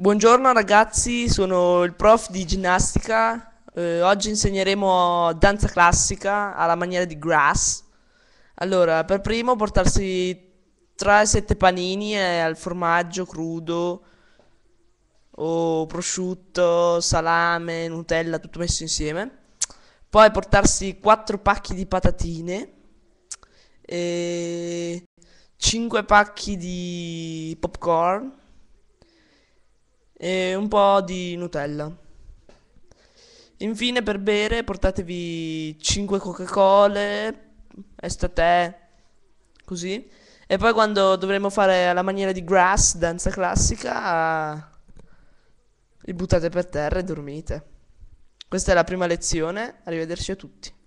Buongiorno ragazzi, sono il prof di ginnastica. Eh, oggi insegneremo danza classica alla maniera di Grass. Allora, per primo portarsi 3-7 panini eh, al formaggio crudo o prosciutto, salame, Nutella, tutto messo insieme. Poi portarsi 4 pacchi di patatine e 5 pacchi di popcorn e un po' di Nutella. Infine per bere portatevi 5 Coca-Cola, estate, così. E poi quando dovremo fare alla maniera di grass, danza classica, li buttate per terra e dormite. Questa è la prima lezione, arrivederci a tutti.